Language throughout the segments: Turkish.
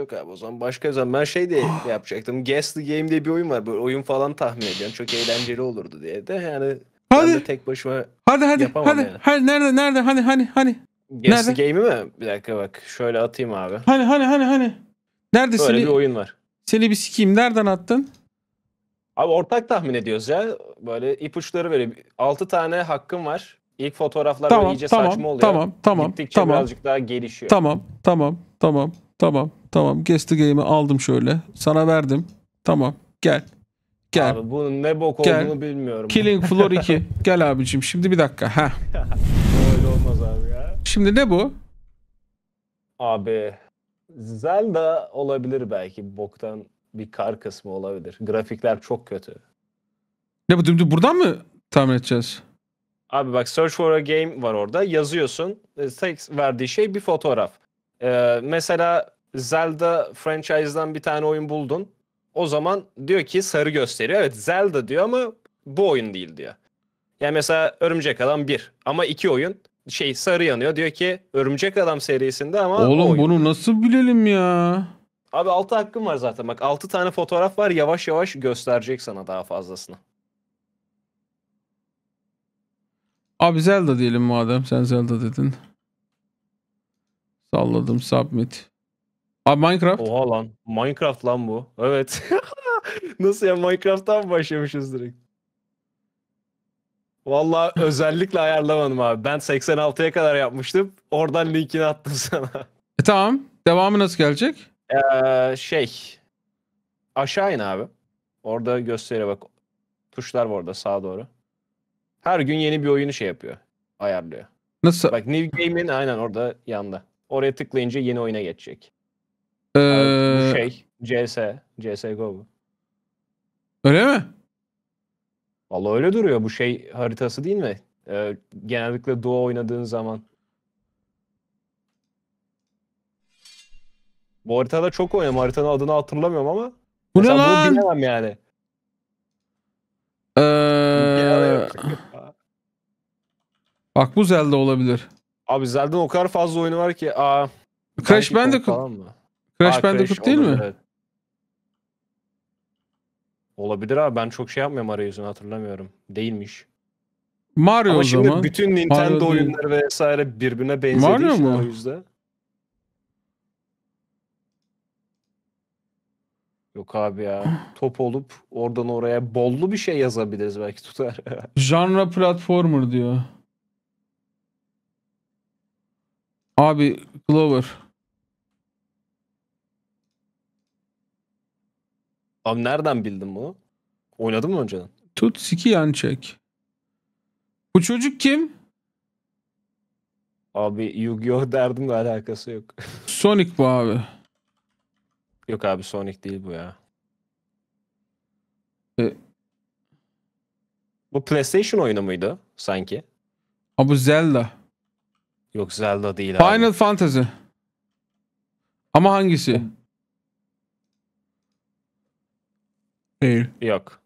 Yok abi o zaman başka bir zaman ben şey de ah. yapacaktım. Guess the Game diye bir oyun var. Böyle oyun falan tahmin ediyorum. Çok eğlenceli olurdu diye de yani hadi. ben de tek başıma hadi, hadi, yapamam hadi, yani. Hadi nerede nerede hani hani hani. Guess nerede? the Game'i mi? Bir dakika bak şöyle atayım abi. Hani hani hani hani. Nerede Böyle seni, bir oyun var. Seni bir sikeyim nereden attın? Abi ortak tahmin ediyoruz ya. Böyle ipuçları böyle 6 tane hakkım var. İlk fotoğraflar tamam, iyice tamam, saçma oluyor. Tamam tamam Gittikçe tamam. birazcık daha gelişiyor. Tamam tamam tamam tamam. Tamam Guess the Game'i aldım şöyle. Sana verdim. Tamam gel. Gel. Abi bunun ne bok gel. olduğunu bilmiyorum. Killing Floor 2. gel abicim şimdi bir dakika. Ha. Öyle olmaz abi ya. Şimdi ne bu? Abi Zelda olabilir belki. Boktan bir kar kısmı olabilir. Grafikler çok kötü. Ne bu dümdüz buradan mı tahmin edeceğiz? Abi bak search for a game var orada. Yazıyorsun. E, tek verdiği şey bir fotoğraf. Ee, mesela Zelda franchise'dan bir tane oyun buldun. O zaman diyor ki sarı gösteriyor. Evet Zelda diyor ama bu oyun değil diyor. Yani mesela Örümcek Adam 1 ama iki oyun şey sarı yanıyor. Diyor ki Örümcek Adam serisinde ama Oğlum bunu nasıl bilelim ya? Abi 6 hakkım var zaten. Bak 6 tane fotoğraf var. Yavaş yavaş gösterecek sana daha fazlasını. Abi Zelda diyelim madem. Sen Zelda dedin. Salladım submit. Abi Minecraft. Oha lan. Minecraft lan bu. Evet. Nasıl ya Minecraft'tan mı başlamışız direkt? Valla özellikle ayarlamadım abi. Ben 86'ya kadar yapmıştım. Oradan linkini attım sana. E tamam. Devamı nasıl gelecek? Ee, şey. Aşağı in abi. Orada gösteriyor bak. Tuşlar var orada sağa doğru. Her gün yeni bir oyunu şey yapıyor. Ayarlıyor. Nasıl? Bak New Game'in aynen orada yanda. Oraya tıklayınca yeni oyuna geçecek. Ee, şey CS, CSGO bu. Öyle mi? Vallahi öyle duruyor bu şey haritası değil mi? Ee, genellikle duo oynadığın zaman. Bu haritada çok oynadım. Haritanın adını hatırlamıyorum ama. Bu ne lan? Bunu bilemem yani. Ee... Bak bu Zelda olabilir. Abi Zelda'nın o kadar fazla oyunu var ki. Aa, Crash Bandicoot. Crash Bandicoot değil mi? Evet. Olabilir abi ben çok şey yapmıyorum arayüzünü hatırlamıyorum. Değilmiş. Mario Ama o şimdi bütün Nintendo Mario oyunları değil. vesaire birbirine benzediği Mario için mu? o yüzden. Yok abi ya. Top olup oradan oraya bollu bir şey yazabiliriz belki tutar. Genre platformer diyor. Abi Clover. Abi nereden bildin bunu? Oynadın mı önceden? Tut siki yan çek. Bu çocuk kim? Abi Yu-Gi-Oh derdimle alakası yok. Sonic bu abi. Yok abi Sonic değil bu ya. E, Bu PlayStation oyunu muydu sanki? ha bu Zelda. Yok Zelda değil abi. Final Fantasy. Ama hangisi? Değil. Yok.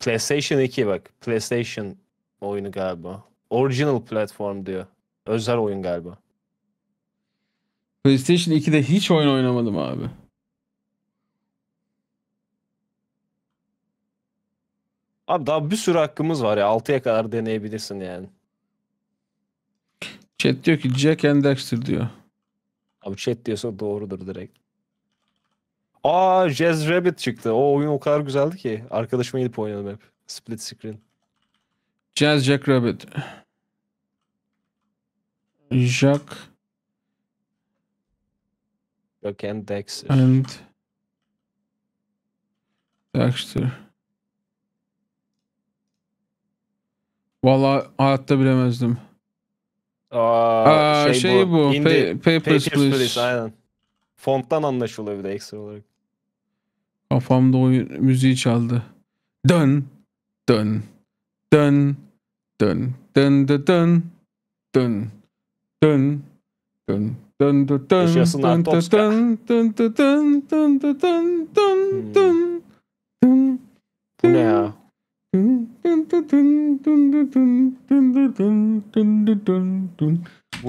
PlayStation 2 bak. PlayStation oyunu galiba. Original platform diyor. Özel oyun galiba. PlayStation 2'de hiç oyun oynamadım abi. Abi daha bir sürü hakkımız var ya. 6'ya kadar deneyebilirsin yani. Chat diyor ki Jack and Dexter diyor. Abi chat diyorsa doğrudur direkt. Aa Jazz Rabbit çıktı. O oyun o kadar güzeldi ki. Arkadaşıma gidip oynadım hep. Split Screen. Jazz Jack Rabbit. Jack. Jack and Dexter. And Dexter. Vallahi hayatta bilemezdim. Aa, Aa şey, şey bu. bu. pa Papers, Papers, Please. Please. Aynen. Fonttan anlaşılıyor bir de ekstra olarak. Kafamda o müziği çaldı. Dön, dön, dön, dön, dön, dön, dön, dön, dön, dön, dön, dön, Yaşasın Artovska. dön, dön, dön, dön, dön, dön, dön, dön, dön, Bu ne ya? Bunun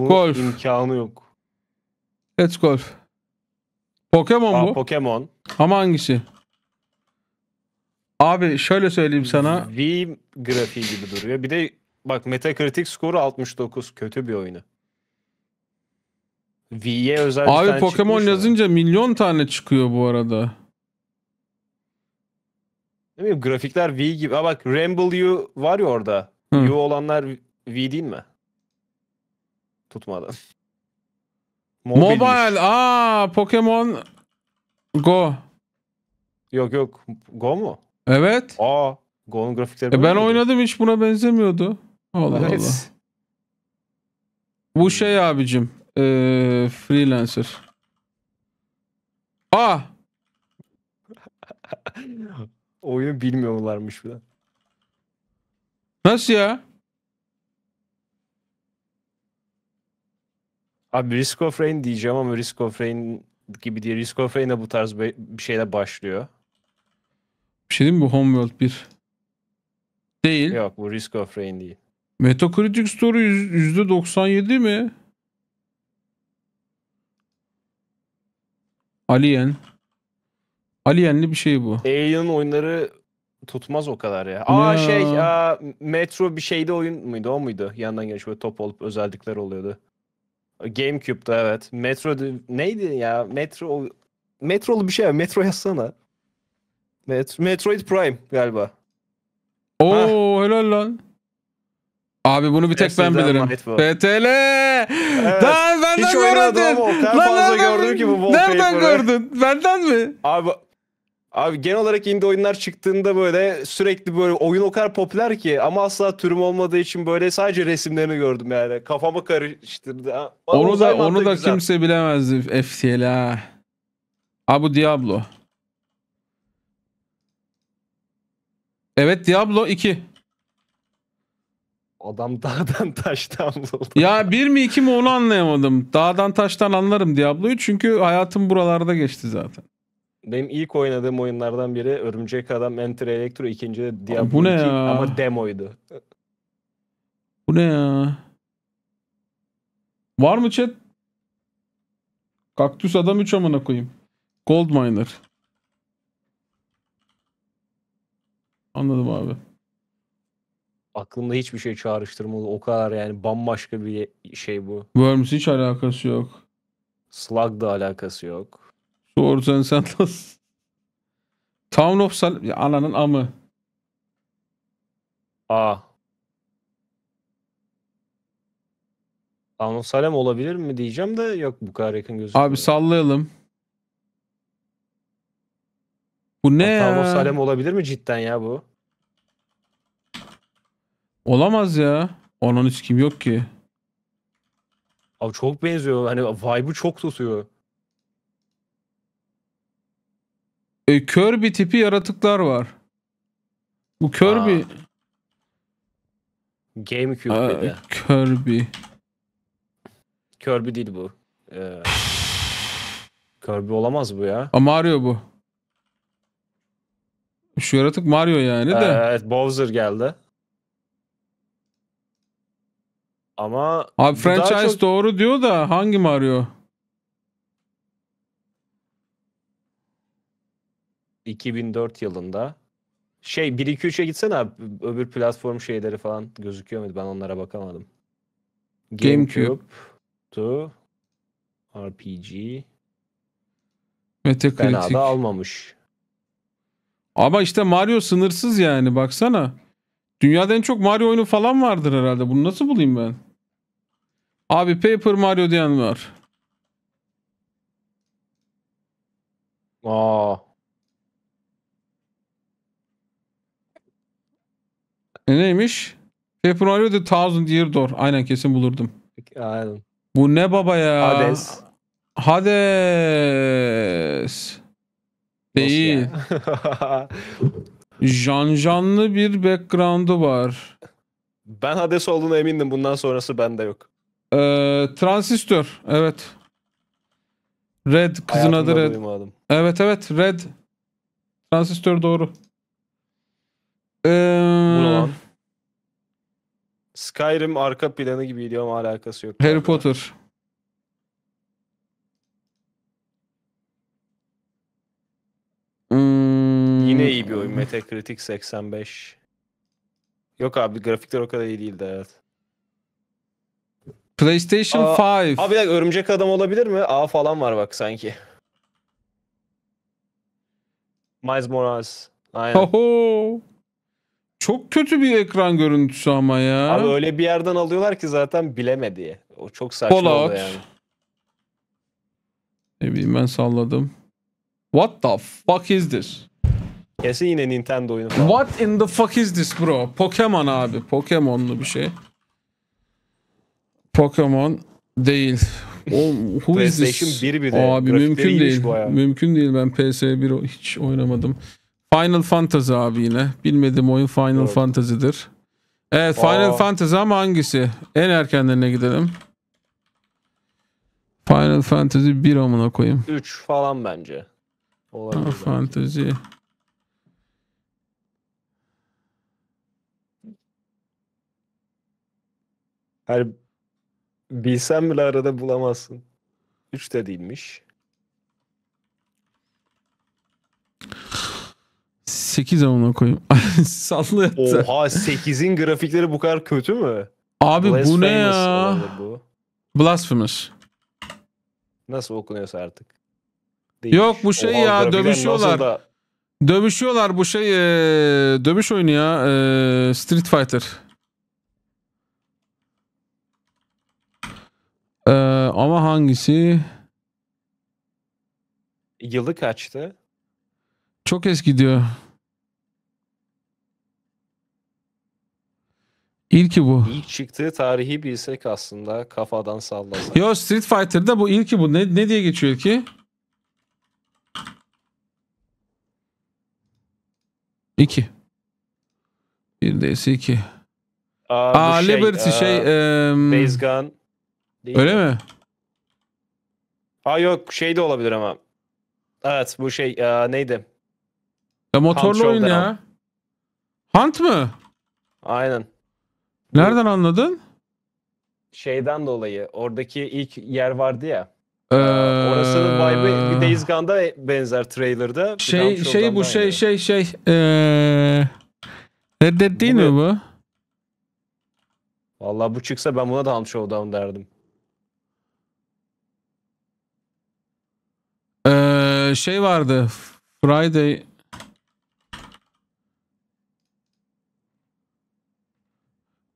Golf. imkanı yok. Let's golf. Pokemon Aa, bu. Pokemon. Ama hangisi? Abi şöyle söyleyeyim sana. V grafiği gibi duruyor. Bir de bak Metacritic skoru 69. Kötü bir oyunu. V'ye özel Abi bir tane Pokemon yazınca ama. milyon tane çıkıyor bu arada. Ne bileyim grafikler V gibi. Ha bak Ramble U var ya orada. Hı. U olanlar V değil mi? Tutmadı. Mobile. Aa Pokemon Go. Yok yok. Go mu? Evet. Aa. Go'nun grafikleri e ben miydi? oynadım hiç buna benzemiyordu. Allah evet. Allah. Bu şey abicim. E, freelancer. A! Oyunu bilmiyorlarmış bu. Nasıl ya? Abi Risk of Rain diyeceğim ama Risk of Rain gibi diye Risk of Rain'e bu tarz bir şeyle başlıyor. Bir şey değil mi bu Homeworld 1? Değil. Yok bu Risk of Rain değil. Metacritic Store'u %97 mi? Alien. Alien'li bir şey bu. Alien'ın oyunları tutmaz o kadar ya. Aa ya. şey ya Metro bir şeyde oyun muydu o muydu? Yandan geç böyle top olup özellikler oluyordu. Gamecube'da evet. Metro neydi ya? Metro Metrolu bir şey. Metro yazsana. Met Metroid Prime galiba. Oo ha. helal lan. Abi bunu bir tek ben bilirim. BTL. Daha benden Hiç öğrendim. O kadar lan fazla gördüm ki bu wallpaper'ı. Nereden gördün? Benden mi? Abi Abi genel olarak indie oyunlar çıktığında böyle sürekli böyle oyun o kadar popüler ki ama asla türüm olmadığı için böyle sadece resimlerini gördüm yani. Kafamı karıştırdı. Onu, da onu da güzel. kimse bilemezdi FTL ha. Abi bu Diablo. Evet Diablo 2. Adam dağdan taştan buldu. Ya bir mi iki mi onu anlayamadım. Dağdan taştan anlarım Diablo'yu çünkü hayatım buralarda geçti zaten. Benim ilk oynadığım oyunlardan biri Örümcek Adam Enter Electro ikinci de Diablo bu ne 2 ya? ama demoydu. Bu ne ya? Var mı chat? Kaktüs adam 3 amına koyayım. Gold miner. Anladım abi. Aklımda hiçbir şey çağrıştırmadı. O kadar yani bambaşka bir şey bu. Worms hiç alakası yok. Slug da alakası yok. Swords and Sandals. Town of Sal... Ya, ananın amı. A. Town of Salem olabilir mi diyeceğim de yok bu kadar yakın gözükmüyor. Abi sallayalım. Bu ne Thanos ya? Salem olabilir mi cidden ya bu? Olamaz ya. Onun hiç kim yok ki. Abi çok benziyor. Hani vibe'ı çok tutuyor. E, kör bir tipi yaratıklar var. Bu kör Aa. bir... Gamecube Aa, e, Kirby. Kirby değil bu. Ee, Kirby olamaz bu ya. A Mario bu. Şu yaratık Mario yani de. Evet Bowser geldi. Ama Abi franchise çok... doğru diyor da hangi Mario? 2004 yılında. Şey 1 2 3'e gitsene abi. Öbür platform şeyleri falan gözüküyor muydu? Ben onlara bakamadım. GameCube, GameCube. to RPG. Metacritic. Fena da almamış. Ama işte Mario sınırsız yani baksana. Dünyada en çok Mario oyunu falan vardır herhalde. Bunu nasıl bulayım ben? Abi Paper Mario diyen var. Aa. E neymiş? Paper Mario The Thousand Year Door. Aynen kesin bulurdum. Aynen. Bu ne baba ya? Hades. Hades. Değil. Janjanlı bir background'u var. Ben Hades olduğuna emindim. Bundan sonrası bende yok. Ee, transistör. Evet. Red. Kızın Hayatımda adı Red. Evet evet Red. Transistör doğru. Ee, Skyrim arka planı gibiydi ama alakası yok. Harry Potter. Yine iyi bir oyun. Metacritic 85. Yok abi grafikler o kadar iyi değildi evet. PlayStation Aa, 5. Abi bir örümcek adam olabilir mi? A falan var bak sanki. Miles Morales. Aynen. Oho. Çok kötü bir ekran görüntüsü ama ya. Abi öyle bir yerden alıyorlar ki zaten bileme diye. O çok saçma Fallout. oldu yani. Ne bileyim ben salladım. What the fuck is this? Kesin yine Nintendo oyunu falan. What in the fuck is this bro? Pokemon abi. Pokemon'lu bir şey. Pokemon değil. O, who is this? 1 bir de. Abi mümkün değil. Bayağı. Mümkün değil ben PS1 hiç oynamadım. Final Fantasy abi yine. Bilmediğim oyun Final evet. Fantasy'dir. Evet Final Aa. Fantasy ama hangisi? En erkenlerine gidelim. Final Fantasy 1 amına koyayım. 3 falan bence. Olabilir. Final Fantasy Her bilsen bile arada bulamazsın. 3 de değilmiş. 8 amına koyayım. Sallı yattı. Oha 8'in grafikleri bu kadar kötü mü? Abi bu ne ya? Bu. Blasphemous. Nasıl okunuyorsa artık. Değil. Yok bu şey Oha, ya dövüşüyorlar. Da... Dövüşüyorlar bu şey ee, dövüş oyunu ya ee, Street Fighter. ama hangisi? Yılı kaçtı? Çok eski diyor. İlki bu. İlk çıktığı tarihi bilsek aslında kafadan sallasak. Yo Street Fighter'da bu ilki bu. Ne, ne diye geçiyor ki? 2. Bir DS iki Aa, Aa şey, Liberty şey. Aa, e, Base Gun. Değil öyle mi? mi? Aa yok şey de olabilir ama. Evet bu şey e, neydi? Ya motorlu Hunt oyun ya. Hunt mı? Aynen. Nereden anladın? Şeyden dolayı oradaki ilk yer vardı ya. Ee, Orasının vibe'ı Days benzer trailer'da. Şey şey bu şey yani. şey şey. Ee, Red Dead değil Bu mi bu? Vallahi bu çıksa ben buna da Hunt Showdown derdim. Ee, şey vardı. Friday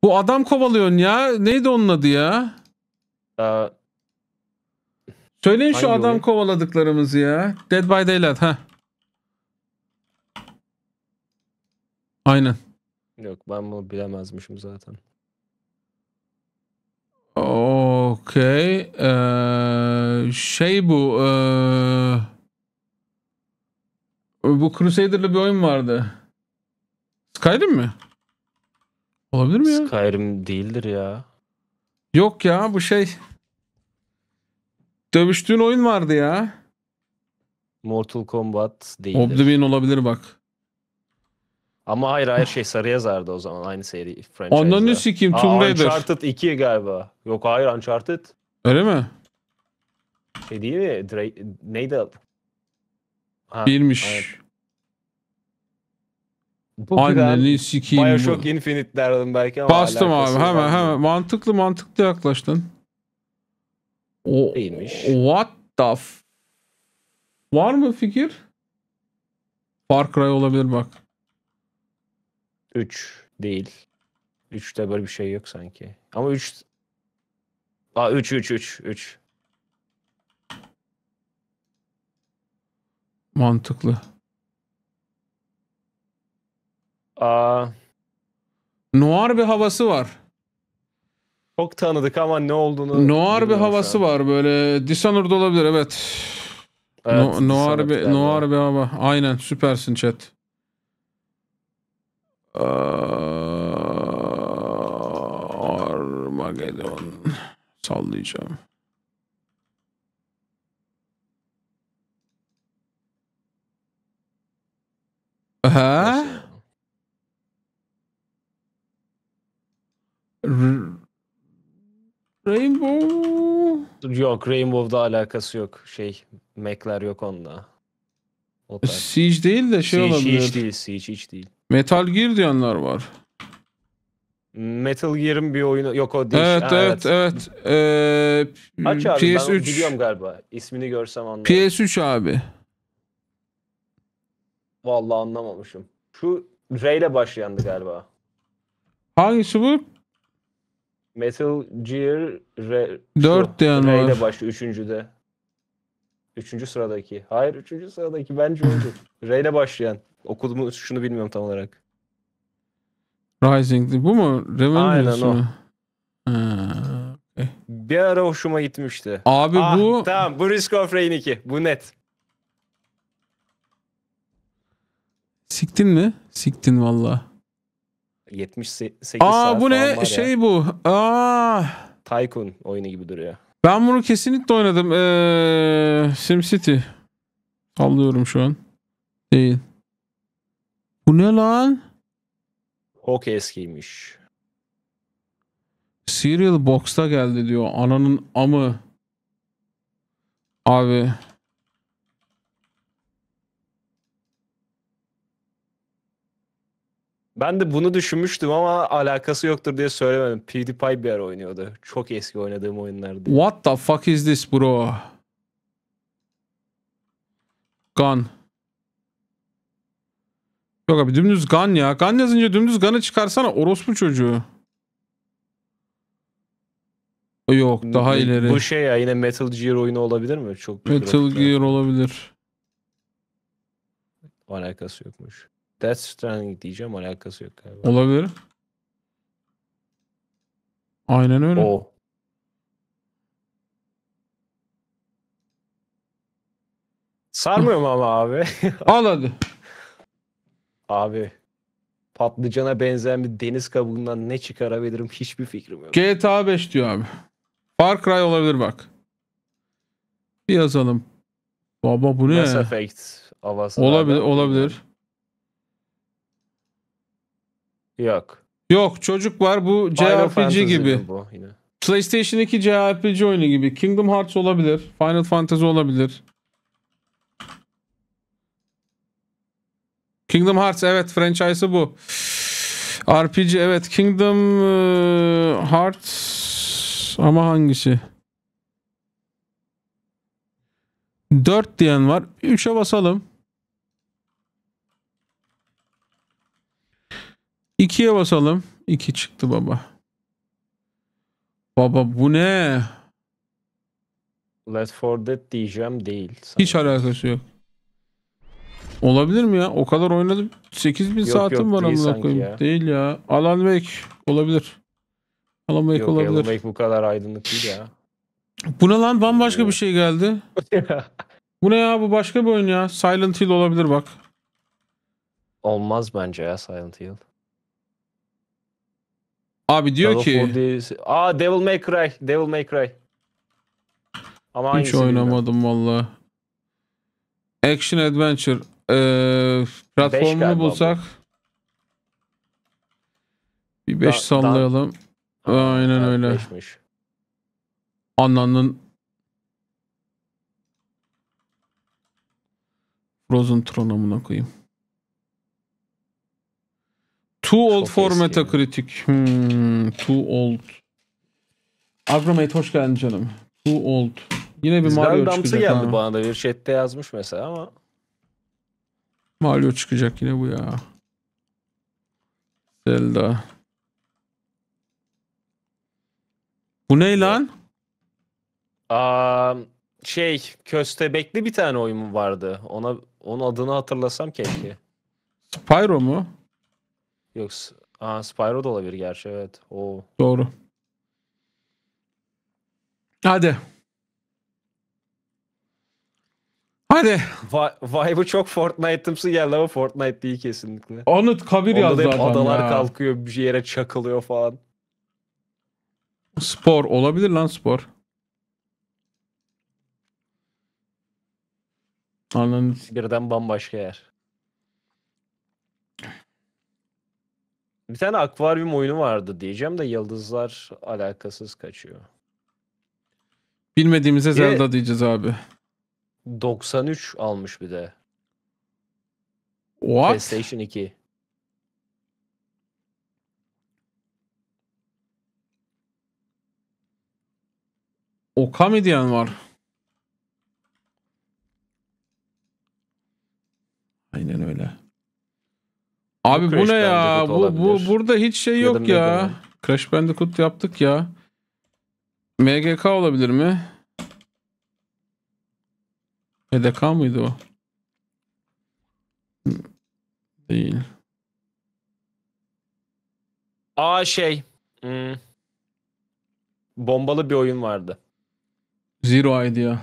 Bu adam kovalıyorsun ya. Neydi onun adı ya? Ee, Söyleyin şu adam oyun? kovaladıklarımızı ya. Dead by Daylight ha. Aynen. Yok ben bunu bilemezmişim zaten. Okey. Ee, şey bu. Ee, bu Crusader'lı bir oyun vardı. Skyrim mi? Olabilir mi ya? Skyrim değildir ya. Yok ya bu şey. Dövüştüğün oyun vardı ya. Mortal Kombat değildir. Oblivion olabilir bak. Ama hayır hayır şey sarı yazardı o zaman aynı seri franchise. Ondan ne sikeyim Tomb Raider. Uncharted 2 galiba. Yok hayır Uncharted. Öyle mi? Şey değil mi? Dra neydi? Ha, Bilmiş. Evet. Bu Anneni sikeyim. Bioshock bu. Infinite derdim belki ama Bastım abi hemen vardı. hemen. Mantıklı mantıklı yaklaştın. O, Değilmiş. What the f Var mı fikir? Far Cry olabilir bak. 3 değil. 3'te böyle bir şey yok sanki. Ama 3 üç... Aa 3 3 3 3. Mantıklı. Aa Noir bir havası var. Çok tanıdık ama ne olduğunu... Noir bir havası var böyle. Dishonored olabilir evet. evet no, noir, bir, noir bir hava. Aynen süpersin chat. Ee, Armageddon sallayacağım. Ha? Rainbow? Yok Rainbow'da alakası yok. Şey Mac'ler yok onda. O Siege değil de şey Siege olabilir. Siege değil. Siege hiç değil. Metal Gear diyenler var. Metal Gear'ın bir oyunu yok o değil. Evet ha, evet evet. Ee, Aç abi PS3. ben biliyorum galiba. İsmini görsem anlarım. PS3 abi. Vallahi anlamamışım. Şu R ile başlayandı galiba. Hangisi bu? Metal Gear R, 4 diyen R ile başlıyor üçüncüde. Üçüncü sıradaki. Hayır üçüncü sıradaki bence oydu. R ile başlayan. Okudum şunu bilmiyorum tam olarak. Rising bu mu? Revenue Aynen o. Bir ara hoşuma gitmişti. Abi ah, bu... Tamam bu Risk of Rain 2. Bu net. Siktin mi? Siktin valla. 78 Aa bu ne? Şey ya. bu. Aa. Ah! Tycoon oyunu gibi duruyor. Ben bunu kesinlikle oynadım. Ee, SimCity. Sallıyorum şu an. Değil. Bu ne lan? Çok eskiymiş. Serial Box'ta geldi diyor. Ananın amı. Abi. Ben de bunu düşünmüştüm ama alakası yoktur diye söylemedim. PewDiePie bir yer oynuyordu. Çok eski oynadığım oyunlardı. What the fuck is this bro? Gone. Yok abi dümdüz gan ya. Gan yazınca dümdüz ganı çıkarsana orospu çocuğu. Yok daha Bu- ileri. Bu şey ya yine Metal Gear oyunu olabilir mi? Çok Metal grafikle Gear olabilir. Alakası yokmuş. Death Stranding diyeceğim alakası yok galiba. Olabilir. Aynen öyle. O. Sarmıyor mu ama abi? Al hadi. Abi patlıcana benzeyen bir deniz kabuğundan ne çıkarabilirim hiçbir fikrim yok. GTA 5 diyor abi. Far Cry olabilir bak. Bir yazalım. Baba bu ne? Mass Effect havası. Olabilir, olabilir. Yok. Yok çocuk var bu JRPG gibi. Bu, yine. PlayStation 2 JRPG oyunu gibi. Kingdom Hearts olabilir. Final Fantasy olabilir. Kingdom Hearts evet franchise'ı bu. RPG evet Kingdom e, Hearts ama hangisi? 4 diyen var. 3'e basalım. 2'ye basalım. 2 çıktı baba. Baba bu ne? Left 4 Dead diyeceğim değil. Sanırım. Hiç alakası yok. Olabilir mi ya? O kadar oynadım. 8000 Yok, saatim yok, var değil amına sanki koyayım. Değil ya. Alan Wake olabilir. Alan Wake Yok olabilir. Alan Wake bu kadar aydınlık değil ya. Bu ne lan? Bambaşka bir şey geldi. Bu ne ya? Bu başka bir oyun ya. Silent Hill olabilir bak. Olmaz bence ya Silent Hill. Abi diyor God ki DLC. Aa Devil May Cry. Devil May Cry. Ama hiç oynamadım valla. Action Adventure. Ee, platformunu bulsak. Bir 5 sallayalım. Da, Aynen da, öyle. Beşmiş. Anlandın. Frozen Tron amına koyayım. Too old Çok for Metacritic. Hmm, too old. Agromate hoş geldin canım. Too old. Yine bir Biz Mario çıkacak. Zelda geldi ha. bana da bir chatte yazmış mesela ama. Mario çıkacak yine bu ya. Zelda. Bu ne lan? Aa, şey köstebekli bir tane oyun vardı. Ona onun adını hatırlasam keşke. Spyro mu? Yok. Aa, Spyro da olabilir gerçi evet. Oo. Doğru. Hadi. Hadi. Va- vibe'ı çok Fortnite'ımsı geldi ama Fortnite değil kesinlikle. Anıt kabir Onda yaz da hep adalar ya. kalkıyor bir yere çakılıyor falan. Spor olabilir lan spor. Anladın. Birden bambaşka yer. Bir tane akvaryum oyunu vardı diyeceğim de yıldızlar alakasız kaçıyor. Bilmediğimize Zelda diyeceğiz abi. 93 almış bir de. What? PlayStation 2. Okami diyen var. Aynen öyle. Abi bu, ne ya? Bu, bu burada hiç şey yok ya. ya. Crash Bandicoot yaptık ya. MGK olabilir mi? PDK mıydı o? Değil. Aa şey. Hmm. Bombalı bir oyun vardı. Zero Idea.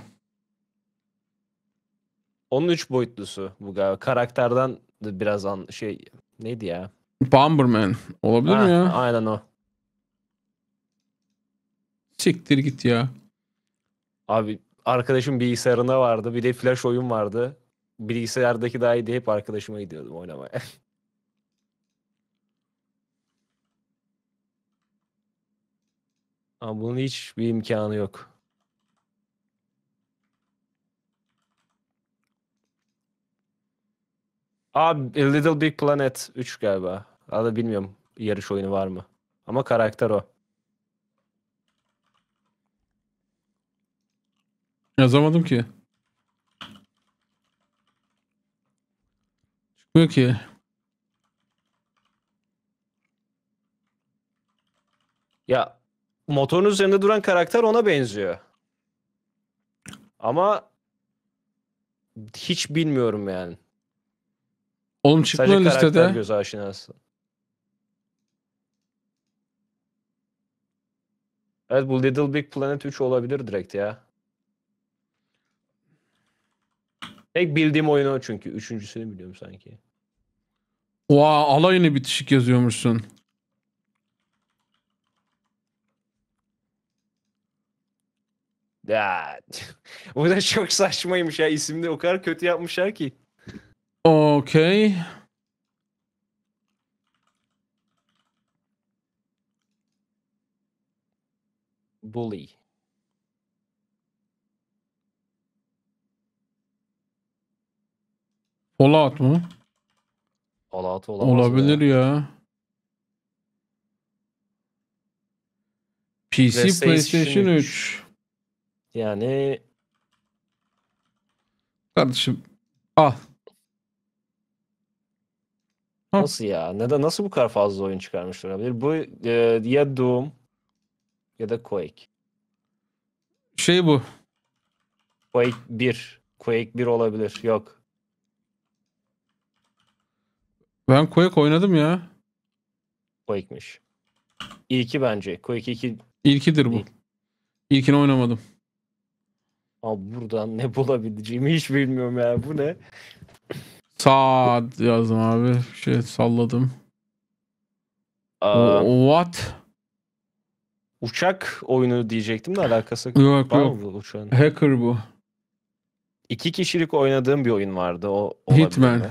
Onun üç boyutlusu bu galiba. Karakterden de biraz an şey neydi ya? Bomberman olabilir ha, mi ya? Aynen o. Siktir git ya. Abi arkadaşım bilgisayarında vardı. Bir de flash oyun vardı. Bilgisayardaki daha iyiydi. Hep arkadaşıma gidiyordum oynamaya. Ama bunun hiç bir imkanı yok. Abi Little Big Planet 3 galiba. Hala bilmiyorum yarış oyunu var mı. Ama karakter o. Yazamadım ki. Çıkmıyor ki. Ya motorun üzerinde duran karakter ona benziyor. Ama hiç bilmiyorum yani. Oğlum çıkmıyor Sadece listede. göz aşinası. Evet bu Little Big Planet 3 olabilir direkt ya. Tek bildiğim oyun çünkü. Üçüncüsünü biliyorum sanki. Oha alayını bitişik yazıyormuşsun. Ya. Bu da çok saçmaymış ya. İsimde o kadar kötü yapmışlar ki. Okay. Bully. Fallout mu? Fallout olamaz Olabilir ya. ya. PC PlayStation, 3. Yani Kardeşim ah Nasıl ya? Neden nasıl bu kadar fazla oyun çıkarmış olabilir? Bu e, ya Doom ya da Quake. Şey bu. Quake 1. Quake 1 olabilir. Yok. Ben Quake oynadım ya. Quake'miş. İlki bence. Quake 2 İlkidir bu. Değil. İlkini oynamadım. Abi buradan ne bulabileceğimi hiç bilmiyorum ya. Bu ne? Saat yazdım abi. şey salladım. Aa, What? Uçak oyunu diyecektim de alakası yok. Var yok. bu uçağın? Hacker bu. İki kişilik oynadığım bir oyun vardı. O olabilir Hitman. Mi?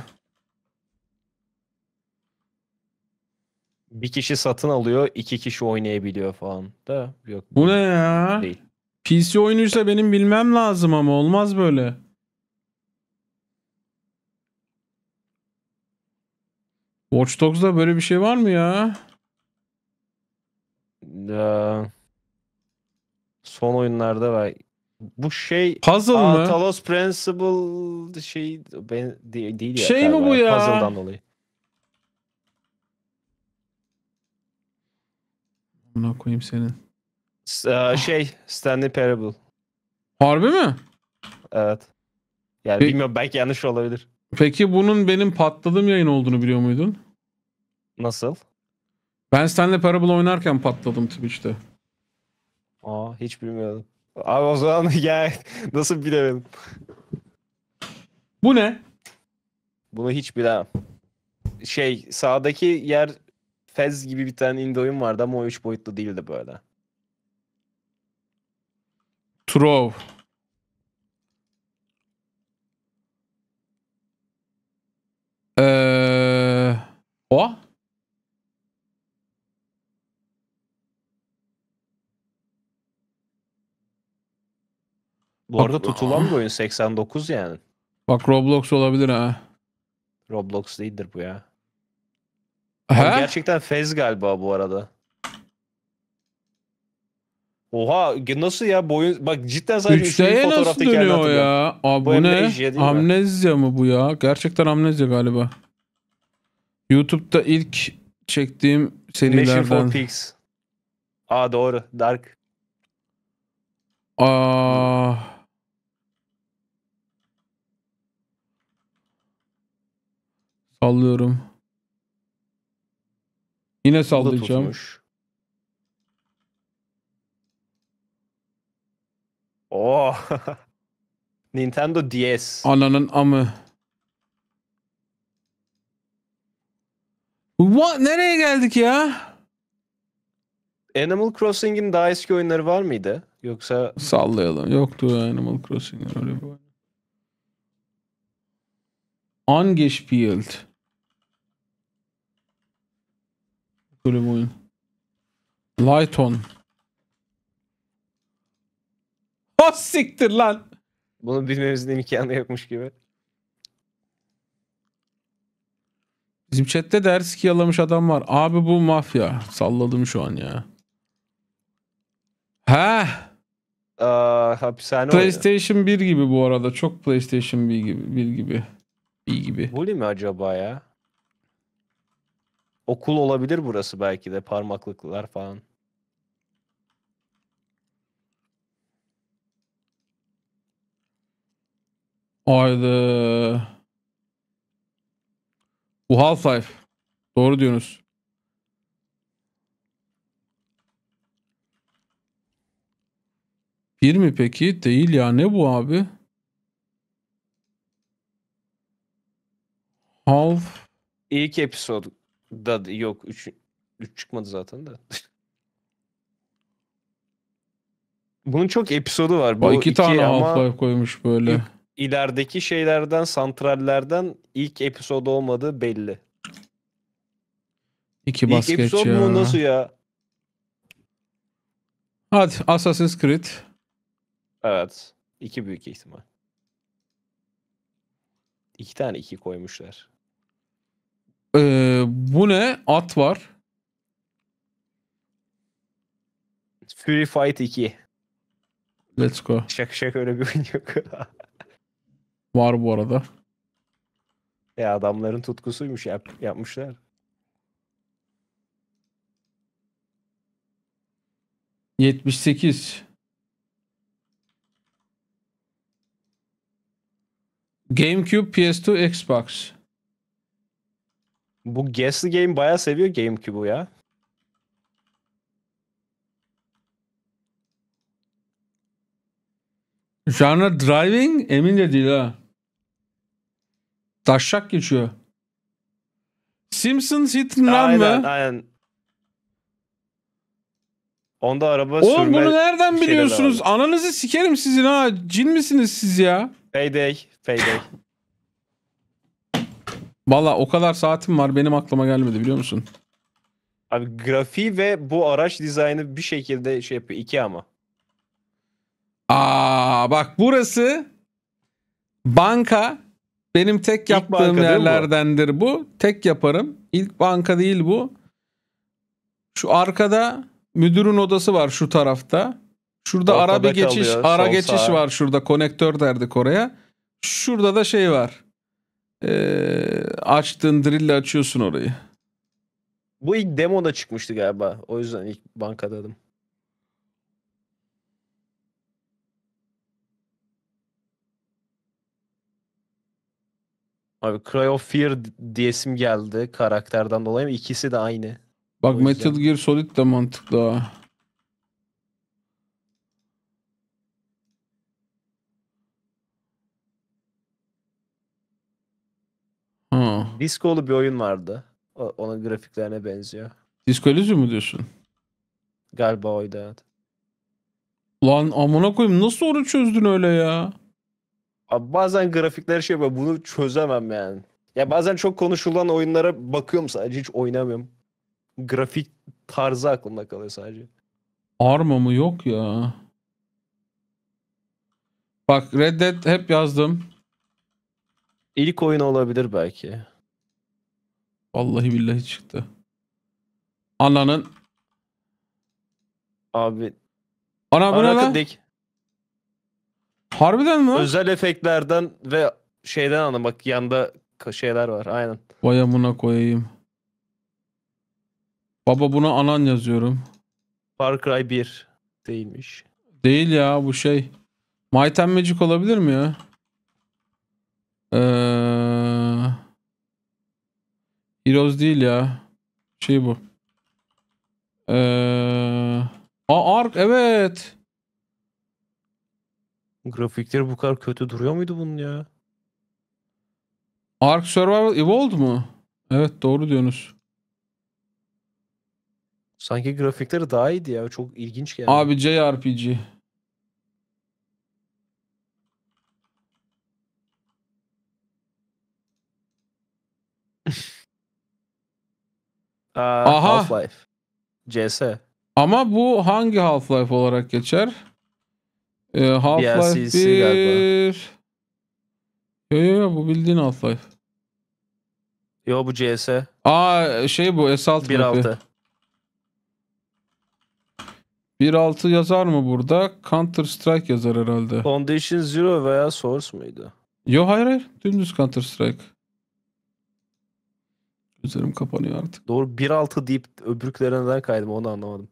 bir kişi satın alıyor, iki kişi oynayabiliyor falan da yok. Bu ne ya? Değil. PC oyunuysa benim bilmem lazım ama olmaz böyle. Watch Dogs'da böyle bir şey var mı ya? Ee, son oyunlarda var. Bu şey Puzzle mı? Talos Principle şey ben, değil, değil şey ya. Şey mi bu ya? Puzzle'dan dolayı. Buna koyayım senin. E, şey Stanley Parable. Harbi mi? Evet. Yani Pe- bilmiyorum belki yanlış olabilir. Peki bunun benim patladığım yayın olduğunu biliyor muydun? Nasıl? Ben Stanley Parable oynarken patladım Twitch'te. Aa hiç bilmiyordum. Abi o zaman ya nasıl bilemedim. Bu ne? Bunu hiç bilemem. Şey sağdaki yer Fez gibi bir tane indie oyun vardı ama o 3 boyutlu değildi böyle. Trov. Ee, o? Bu Bak, arada tutulan bir oyun 89 yani. Bak Roblox olabilir ha. Roblox değildir bu ya. He? Gerçekten Fez galiba bu arada. Oha nasıl ya boyun bak cidden sadece 3D'ye nasıl dönüyor ya? Abi bu, bu ne? Amnezya mı bu ya? Gerçekten amnezya galiba. YouTube'da ilk çektiğim serilerden. Mission for Pigs. Aa doğru. Dark. Aa. Ah. Sallıyorum. Yine sallayacağım. Oh. Nintendo DS. Ananın amı. What? Nereye geldik ya? Animal Crossing'in daha eski oyunları var mıydı? Yoksa sallayalım. Yoktu Animal Crossing öyle bir oyun. Angespielt. Böyle bir oyun. Light on. Ha siktir lan. Bunu bilmemizin imkanı yokmuş gibi. Bizim chatte ders ki yalamış adam var. Abi bu mafya. Salladım şu an ya. He. Aa, hapishane PlayStation 1 gibi bu arada. Çok PlayStation 1 gibi. 1 gibi. 1 gibi. Bully mi acaba ya? Okul olabilir burası belki de parmaklıklar falan. Haydi. Bu Half-Life. Doğru diyorsunuz. Bir mi peki? Değil ya. Ne bu abi? Half. İlk episode. Da yok 3 3 çıkmadı zaten de. Bunun çok episodu var. Bu iki, iki tane Half-Life koymuş böyle. Ilk, şeylerden, santrallerden ilk episod olmadığı belli. İki basket İlk episod ya. mu nasıl ya? Hadi Assassin's Creed. Evet. iki büyük ihtimal. İki tane iki koymuşlar. Ee, bu ne? At var. Fury Fight 2. Let's go. Şaka şaka öyle bir oyun yok. var bu arada. Ya adamların tutkusuymuş yap, yapmışlar. Yetmiş sekiz. GameCube, PS2, Xbox. Bu Guess the Game bayağı seviyor GameCube'u ya. Şu driving emin de değil ha. Taşak geçiyor. Simpsons Hit and Run aynen, mı? Aynen. Onda araba Oğlum sürme... bunu nereden biliyorsunuz? Ananızı sikerim sizin ha. Cin misiniz siz ya? Payday. Payday. Valla o kadar saatim var benim aklıma gelmedi biliyor musun? Abi grafiği ve bu araç dizaynı bir şekilde şey yapıyor. iki ama. Aa bak burası banka benim tek yaptığım banka değil bu? yerlerdendir bu. Tek yaparım. İlk banka değil bu. Şu arkada müdürün odası var şu tarafta. Şurada ara bir geçiş, kalıyor, ara geçiş sağa. var şurada. Konektör derdik oraya. Şurada da şey var. Ee, açtığın drill açıyorsun orayı. Bu ilk demoda çıkmıştı galiba. O yüzden ilk bankadadım. Abi Cry of Fear diyesim geldi karakterden dolayı. İkisi de aynı. Bak Metal Gear Solid de mantıklı ha. Disco'lu bir oyun vardı. O, onun grafiklerine benziyor. Disco Elysium mu diyorsun? Galiba oydu evet. Lan amına koyayım nasıl onu çözdün öyle ya? Abi bazen grafikler şey yapıyor. Bunu çözemem yani. Ya bazen çok konuşulan oyunlara bakıyorum sadece hiç oynamıyorum. Grafik tarzı aklımda kalıyor sadece. Arma mı yok ya. Bak Red Dead hep yazdım. İlk oyun olabilir belki. Vallahi billahi çıktı. Ananın. Abi. Ana bu ne lan? Harbiden mi? Özel efektlerden ve şeyden alın bak yanda şeyler var aynen. Vay amına koyayım. Baba buna anan yazıyorum. Far Cry 1 değilmiş. Değil ya bu şey. Might and Magic olabilir mi ya? Eee Heroes değil ya. Şey bu. Ee... Ark evet. Grafikleri bu kadar kötü duruyor muydu bunun ya? Ark Survival Evolved mu? Evet doğru diyorsunuz. Sanki grafikleri daha iyiydi ya. Çok ilginç geldi. Abi JRPG. Ee, Aha. Half-Life. CS. Ama bu hangi Half-Life olarak geçer? Ee, Half-Life 1. Yo yo yo bu bildiğin Half-Life. Yo bu CS. Aa şey bu S6 1.6. 1.6 yazar mı burada? Counter Strike yazar herhalde. Foundation Zero veya Source muydu? Yo hayır hayır. Dümdüz Counter Strike üzerim kapanıyor artık. Doğru 1.6 deyip öbürklerine neden kaydım onu anlamadım.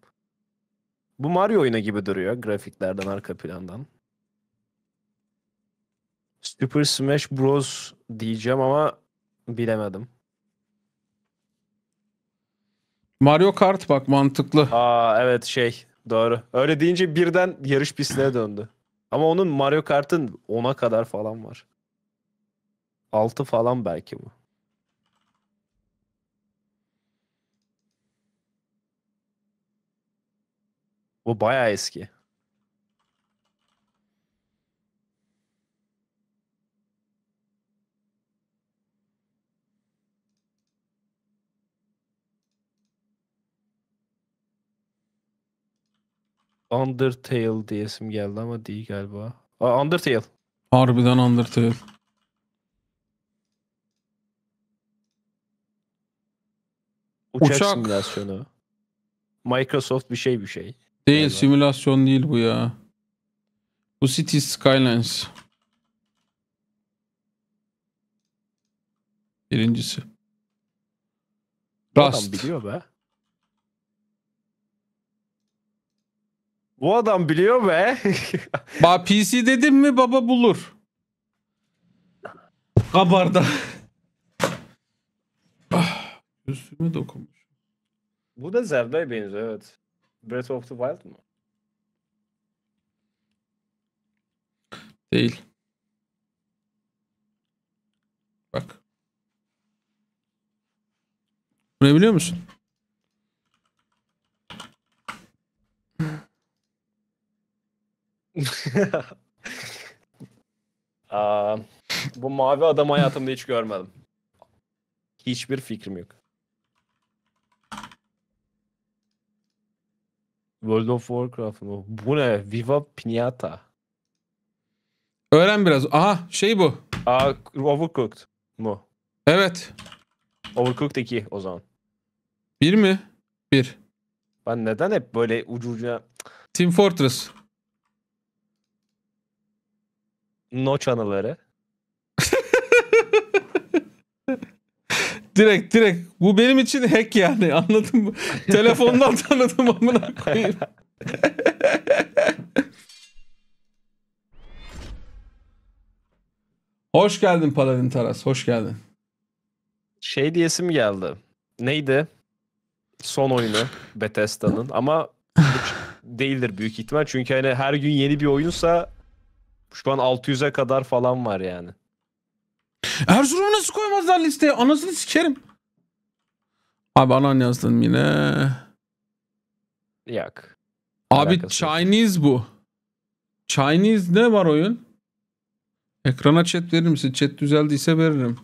Bu Mario oyunu gibi duruyor grafiklerden arka plandan. Super Smash Bros diyeceğim ama bilemedim. Mario Kart bak mantıklı. Aa evet şey doğru. Öyle deyince birden yarış pistine döndü. Ama onun Mario Kart'ın 10'a kadar falan var. 6 falan belki bu. Bu bayağı eski. Undertale diyesim geldi ama değil galiba. Aa, Undertale. Harbiden Undertale. Uçak, Uçak simülasyonu. Microsoft bir şey bir şey. Değil galiba. simülasyon değil bu ya. Bu City Skylines. Birincisi. Bu Rust. adam biliyor be. Bu adam biliyor be. ba PC dedim mi baba bulur. Kabarda. ah, üstüme dokunmuş. Bu da Zelda'ya benziyor evet. Breath of the Wild mı? Değil. Bak. Bu ne biliyor musun? Aa, bu mavi adam hayatımda hiç görmedim. Hiçbir fikrim yok. World of Warcraft mı? Bu ne? Viva Pinata. Öğren biraz. Aha şey bu. Aa, Overcooked mu? Evet. Overcooked 2 o zaman. Bir mi? Bir. Ben neden hep böyle ucu ucuna... Team Fortress. no anıları. direkt direkt bu benim için hack yani anladın mı? Telefondan tanıdım amına koyayım. hoş geldin Paladin Taras, hoş geldin. Şey diyesim geldi. Neydi? Son oyunu Bethesda'nın ama değildir büyük ihtimal. Çünkü hani her gün yeni bir oyunsa şu an 600'e kadar falan var yani. Erzurum'u nasıl koymazlar listeye? Anasını sikerim. Abi anan yazdın yine. Yok. Abi Chinese yok. bu. Chinese ne var oyun? Ekrana chat verir misin? Chat düzeldiyse veririm.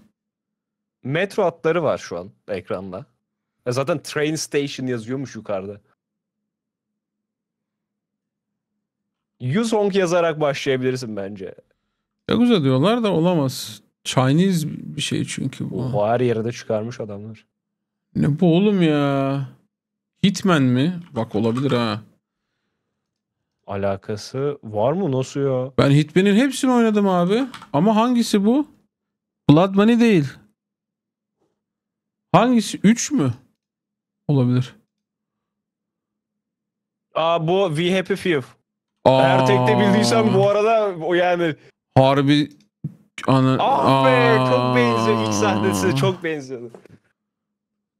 Metro atları var şu an ekranda. Ya e zaten train station yazıyormuş yukarıda. Yuzhong yazarak başlayabilirsin bence. Ya güzel diyorlar da olamaz. Chinese bir şey çünkü bu. Oha, her yere de çıkarmış adamlar. Ne bu oğlum ya? Hitman mi? Bak olabilir ha. Alakası var mı? Nasıl ya? Ben Hitman'in hepsini oynadım abi. Ama hangisi bu? Blood Money değil. Hangisi? 3 mü? Olabilir. Aa bu We Happy Few. Aa. Eğer tekte bildiysem bu arada o yani. Harbi Ana... Ah be Aa. çok benziyor ilk sahnesi çok benziyordu.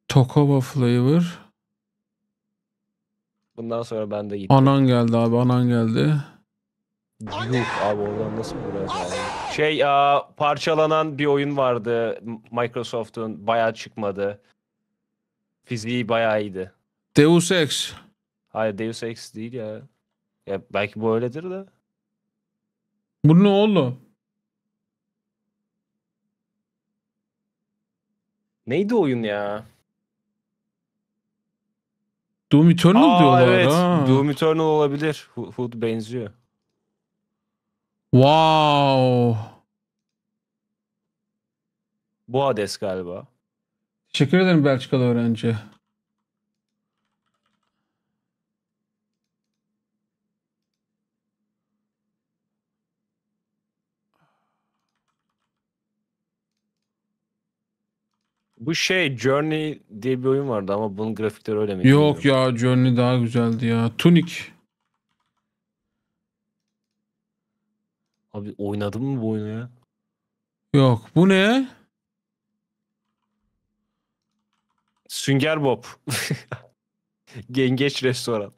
Tokoba flavor. Bundan sonra ben de gittim. Anan geldi abi anan geldi. Yok abi oradan nasıl vuracağız Şey aa, parçalanan bir oyun vardı Microsoft'un bayağı çıkmadı. Fiziği bayağı iyiydi. Deus Ex. Hayır Deus Ex değil ya. ya belki bu öyledir de. Bu ne oğlum? Neydi oyun ya? Doom Eternal Aa, diyorlar. Evet. Ha. Doom Eternal olabilir. Hood benziyor. Wow. Bu Hades galiba. Teşekkür ederim Belçikalı öğrenci. Bu şey Journey diye bir oyun vardı ama bunun grafikleri öyle mi? Yok ya Journey daha güzeldi ya. Tunic. Abi oynadın mı bu oyunu ya? Yok. Bu ne? Sünger Bob. Gengeç restoran.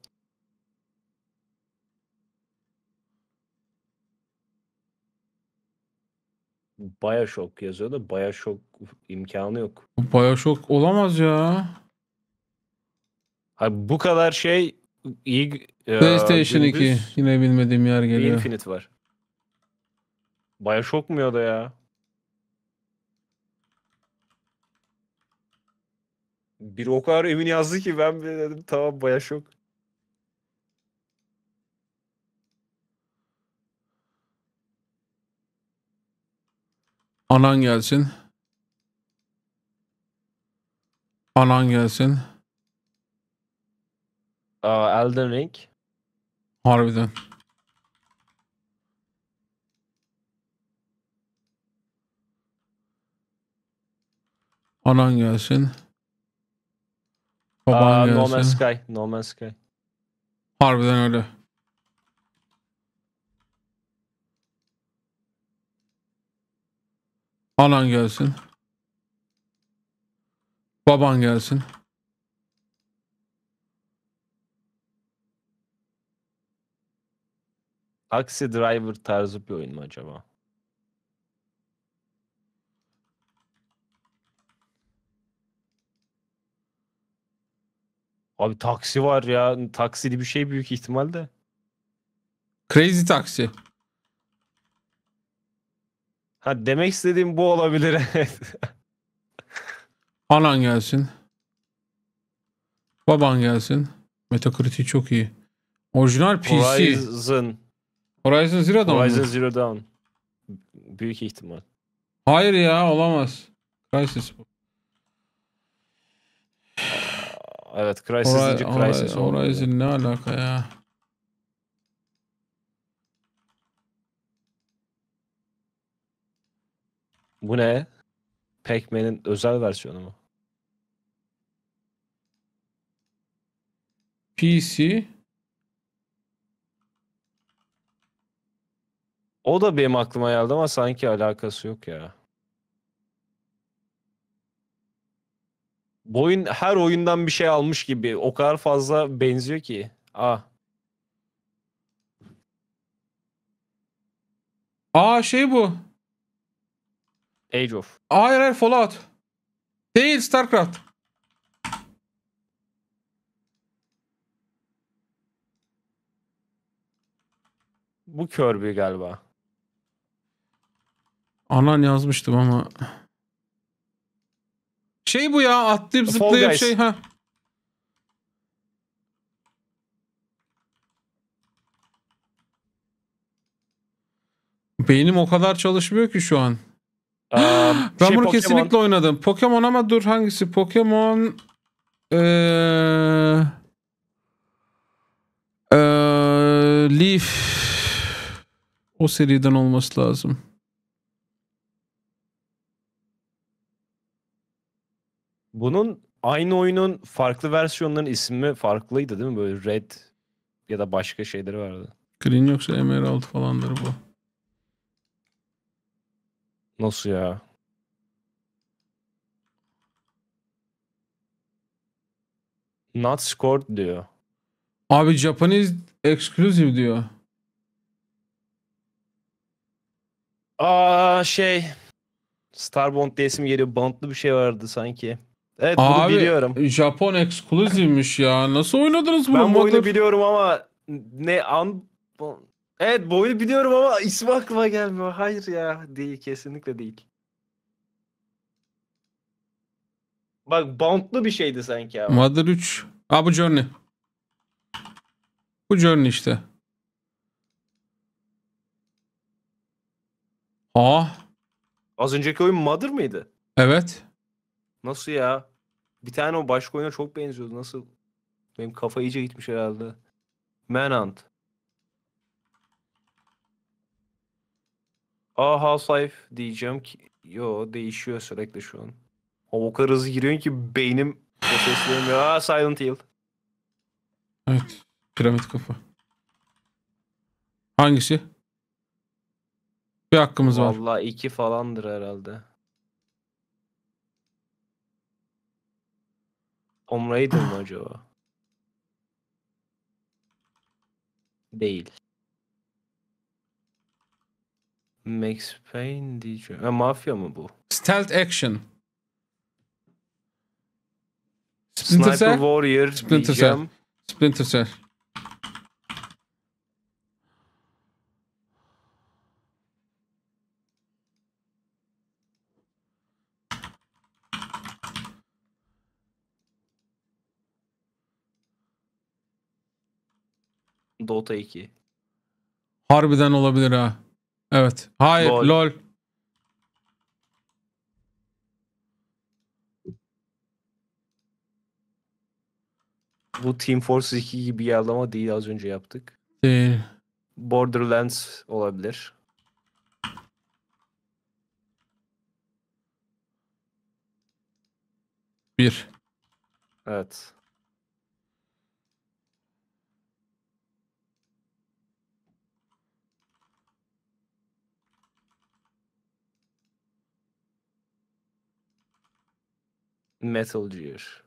Bioshock yazıyor da Bioshock imkanı yok. Bioshock olamaz ya. Abi bu kadar şey iyi e, PlayStation gündüz, 2 yine bilmediğim yer geliyor. Infinite var. Bioshock mu ya da ya? Bir o kadar emin yazdı ki ben dedim tamam Bioshock. Anan gelsin. Anan gelsin. Aa, Elden Ring. Harbiden. Anan gelsin. Baban Aa, gelsin. No Man's Sky. No Man's Sky. Harbiden öyle. Anan gelsin. Baban gelsin. Taxi Driver tarzı bir oyun mu acaba? Abi taksi var ya. Taksili bir şey büyük ihtimalle. Crazy Taksi. Ha demek istediğim bu olabilir. Anan gelsin. Baban gelsin. Metacritic çok iyi. Orijinal PC. Horizon. Horizon Zero Dawn. Horizon mı? Zero Dawn. Büyük ihtimal. Hayır ya olamaz. Crysis bu. Evet Crysis Hora- Horizon, Horizon ne alaka ya? Bu ne? Pac-Man'in özel versiyonu mu? PC O da benim aklıma geldi ama sanki alakası yok ya. Bu oyun her oyundan bir şey almış gibi. O kadar fazla benziyor ki. Ah. Aa şey bu. Age of. Hayır hayır Fallout. Değil Starcraft. Bu Kirby galiba. Anan yazmıştım ama. Şey bu ya atlayıp Fall zıplayıp şey ha. Beynim o kadar çalışmıyor ki şu an. Um, ben şey, bunu Pokemon. kesinlikle oynadım. Pokemon ama dur hangisi? Pokemon ee, ee, Leaf o seriden olması lazım. Bunun aynı oyunun farklı versiyonların ismi farklıydı değil mi? Böyle Red ya da başka şeyleri vardı. Green yoksa Emerald falandır bu. Nasıl ya? Not scored diyor. Abi Japanese exclusive diyor. Aa şey Starbound diye isim geliyor. Bantlı bir şey vardı sanki. Evet bunu Abi, biliyorum. Japon exclusive'miş ya. Nasıl oynadınız bunu? Ben bu oyunu biliyorum ama ne an Evet boyu biliyorum ama ismi aklıma gelmiyor. Hayır ya değil kesinlikle değil. Bak Bound'lu bir şeydi sanki abi. Mother 3. Aa bu Journey. Bu Journey işte. Aa. Az önceki oyun Mother mıydı? Evet. Nasıl ya? Bir tane o başka oyuna çok benziyordu. Nasıl? Benim kafa iyice gitmiş herhalde. Manhunt. A Half-Life diyeceğim ki yo değişiyor sürekli şu an. Ama o kadar hızlı giriyorsun ki beynim prosesleyemiyor. Aa Silent Hill. Evet. Piramit kafa. Hangisi? Bir hakkımız var. Vallahi iki falandır herhalde. Tom Raider mı acaba? Değil. Max Payne diyeceğim. Ha, mafya mı bu? Stealth action. Splinter Cell. Sniper Warrior Splinter Cell. Splinter Cell. Dota 2. Harbiden olabilir ha. Evet. Hayır lol. lol. Bu Team Fortress 2 gibi bir yerlama değil az önce yaptık. Değil. Borderlands olabilir. Bir. Evet. Metal Gear.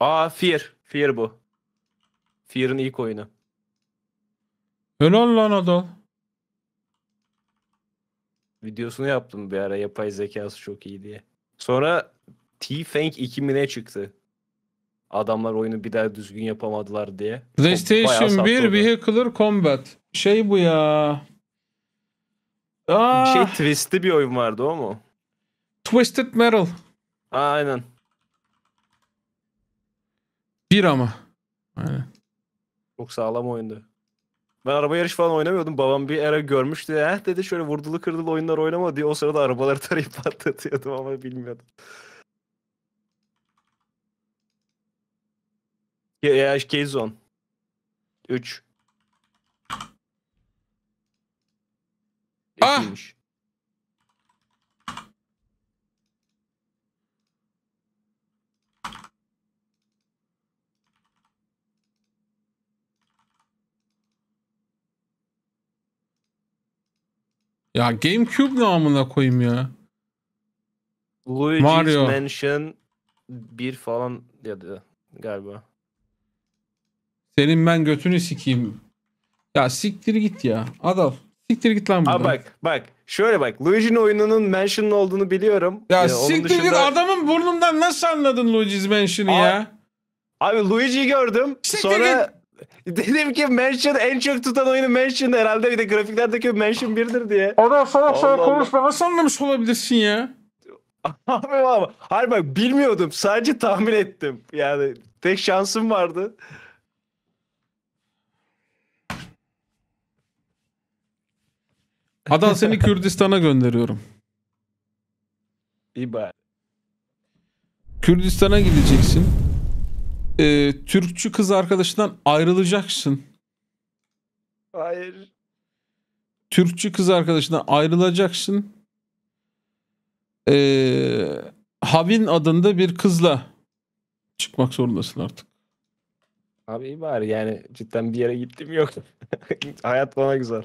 Aa Fear. Fear bu. Fear'ın ilk oyunu. Helal lan adam. Videosunu yaptım bir ara yapay zekası çok iyi diye. Sonra T-Fank 2 mi çıktı? Adamlar oyunu bir daha düzgün yapamadılar diye. PlayStation 1 Vehicular Combat. Şey bu ya. Aa. Şey ah! Twist'li bir oyun vardı o mu? Twisted Metal. Aynen. Bir ama. Aynen. Çok sağlam oyundu. Ben araba yarış falan oynamıyordum. Babam bir ara görmüştü. Eh dedi şöyle vurdulu kırdılı oyunlar oynama diye. O sırada arabaları tarayıp patlatıyordum ama bilmiyordum. Ya Keyzone. 3. Ah! İyiymiş. Ya Gamecube namına koyayım ya. Luigi's Mario. Mansion 1 falan dedi galiba. Senin ben götünü sikeyim. Ya siktir git ya. Adam siktir git lan buradan. Aa, bak bak şöyle bak Luigi'nin oyununun Mansion'ın olduğunu biliyorum. Ya ee, siktir dışında... git adamın burnundan nasıl anladın Luigi's Mansion'ı ya? Abi Luigi'yi gördüm. Siktir sonra git. Dedim ki mention en çok tutan oyunu mention herhalde bir de grafiklerdeki Mansion 1'dir diye. Ara salak salak konuşma nasıl anlamış olabilirsin ya? Abi ama hayır bak bilmiyordum sadece tahmin ettim. Yani tek şansım vardı. Adal seni Kürdistan'a gönderiyorum. İyi bari. Kürdistan'a gideceksin e, Türkçü kız arkadaşından ayrılacaksın. Hayır. Türkçü kız arkadaşından ayrılacaksın. Ee, Havin adında bir kızla çıkmak zorundasın artık. Abi iyi bari yani cidden bir yere gittim yok. Hayat bana güzel.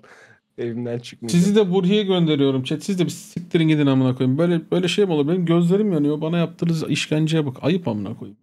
Evimden çıkmayacağım. Sizi de Burhi'ye gönderiyorum chat. Siz de bir siktirin gidin amına koyayım. Böyle böyle şey mi olur? Benim gözlerim yanıyor. Bana yaptığınız işkenceye bak. Ayıp amına koyayım.